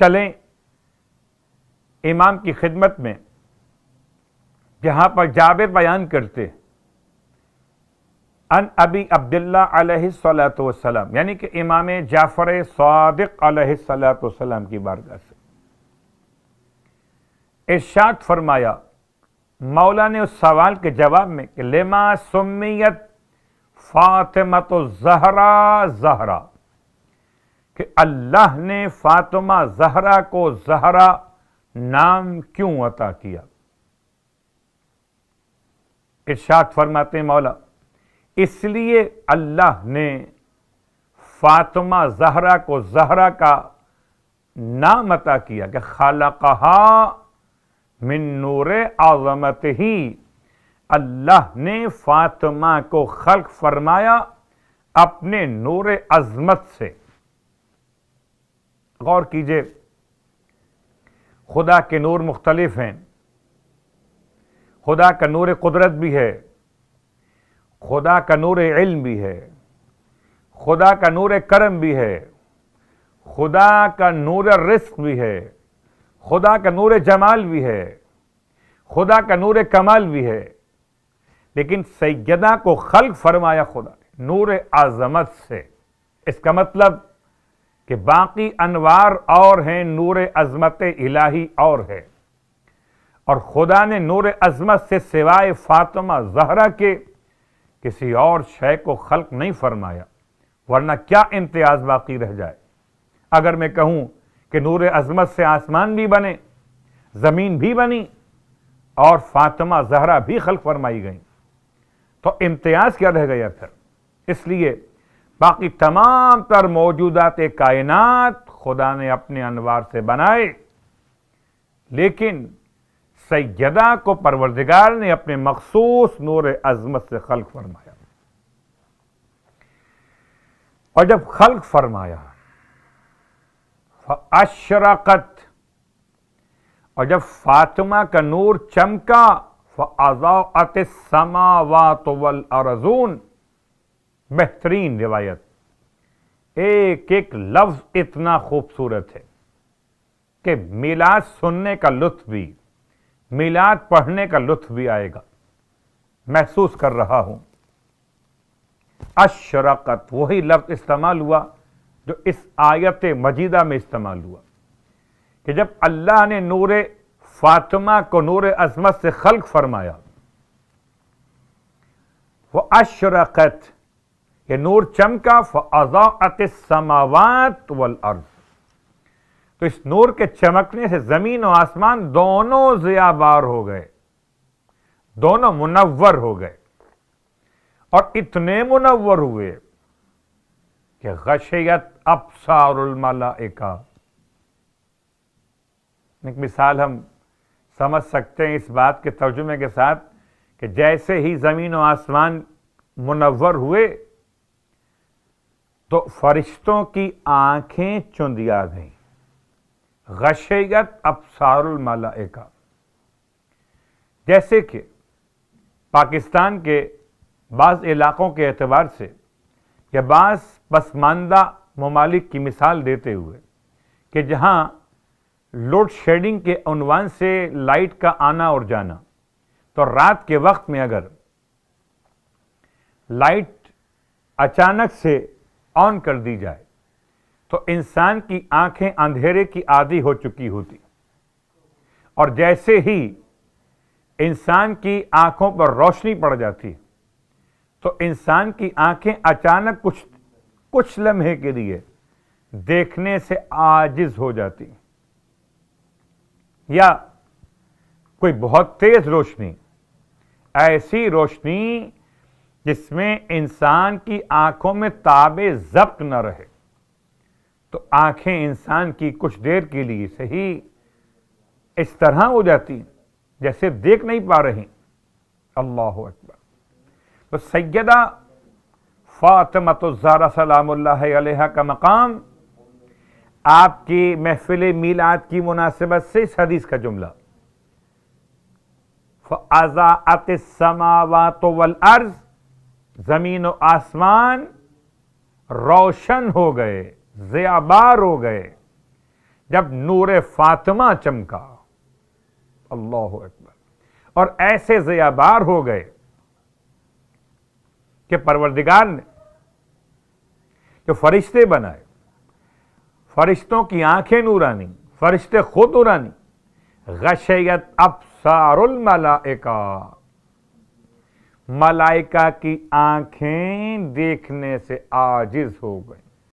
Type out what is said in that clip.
चलें इमाम की खिदमत में जहां पर जाबिर बयान करते अन अबी अब्दुल्ला सलाम यानी कि इमाम जाफ़र सदक सलाम की बारगाह से इर्शाद फरमाया मौला ने उस सवाल के जवाब में कि लेमा सुमियत तो जहरा जहरा कि अल्लाह ने फातिमा जहरा को जहरा नाम क्यों अता किया इर्शाद फरमाते मौला इसलिए अल्लाह ने फातिमा जहरा को जहरा का नाम अता किया कि खाला कहा मिन नूर आज़मत ही अल्लाह ने फातिमा को खल्क फरमाया अपने नूर अजमत से गौर कीजिए खुदा के नूर मुख्तलिफ हैं खुदा का नूर कुदरत भी है खुदा का नूर इल्म भी है खुदा का नूर करम भी है खुदा का नूर रिस्क भी है खुदा का नूर जमाल भी है खुदा का नूर कमाल भी है लेकिन सैदा को खल्क फरमाया खुदा ने नूर आज़मत से इसका मतलब कि बाकी अनवार और हैं नूर अज़मत इलाही और है और खुदा ने नूर अज़मत से सिवाय फातिमा जहरा के किसी और शय को खल्क नहीं फरमाया वरना क्या इम्तियाज़ बाकी रह जाए अगर मैं कहूँ कि नूर अजमत से आसमान भी बने ज़मीन भी बनी और फातिमा जहरा भी खल्क फरमाई गई तो इम्तियाज़ क्या रह गया फिर इसलिए बाकी तमाम तर मौजूदात कायनात खुदा ने अपने अनवार से बनाए लेकिन सैदा को परवरदिगार ने अपने मखसूस नूर अजमत से खल्क फरमाया और जब खल्क फरमाया अशरकत और जब फातिमा का नूर चमका फजात समावात वल अरजून बेहतरीन रिवायत एक एक लफ्ज इतना खूबसूरत है कि मिलाद सुनने का लुत्फ भी मिलाद पढ़ने का लुत्फ भी आएगा महसूस कर रहा हूं अशरकत वही लफ्ज इस्तेमाल हुआ जो इस आयत मजीदा में इस्तेमाल हुआ कि जब अल्लाह ने नूर फातिमा को नूर अजमत से खल्क फरमाया वो अशरकत ये नूर चमका फजात समावत वल अर्ज तो इस नूर के चमकने से जमीन और आसमान दोनों जियाबार हो गए दोनों मुनवर हो गए और इतने मुनवर हुए कि गशयत अबसारमलाइका एक मिसाल हम समझ सकते हैं इस बात के तर्जुमे के साथ कि जैसे ही ज़मीन और आसमान मुनवर हुए तो फरिश्तों की आंखें चुंदिया गईं गशयत अबसारमलाइका जैसे कि पाकिस्तान के बाज़ इलाक़ों के एतबार से या बास पसमानदा ममालिक की मिसाल देते हुए कि जहां लोड शेडिंग के अनवान से लाइट का आना और जाना तो रात के वक्त में अगर लाइट अचानक से ऑन कर दी जाए तो इंसान की आंखें अंधेरे की आदि हो चुकी होती और जैसे ही इंसान की आंखों पर रोशनी पड़ जाती है तो इंसान की आंखें अचानक कुछ कुछ लम्हे के लिए देखने से आजिज हो जाती या कोई बहुत तेज रोशनी ऐसी रोशनी जिसमें इंसान की आंखों में ताबे जब्त न रहे तो आंखें इंसान की कुछ देर के लिए सही इस तरह हो जाती जैसे देख नहीं पा रही अल्लाह अकबर तो सैदा फ़ातमतुज़ारा सलाम्ला का मकाम आपकी महफिल मीलाद की मुनासिबत से इस हदीस का जुमला फ़ात समावात वल अर्ज़ ज़मीन व आसमान रोशन हो गए ज़याबार हो गए जब नूर फातिमा चमका अल्लाह अकबर और ऐसे ज़याबार हो गए के परवरदिगार ने जो फरिश्ते बनाए फरिश्तों की आंखें नूरानी फरिश्ते खुद नूरानी गशैत अफसारुल मलाइका मलाइका की आंखें देखने से आजिज हो गई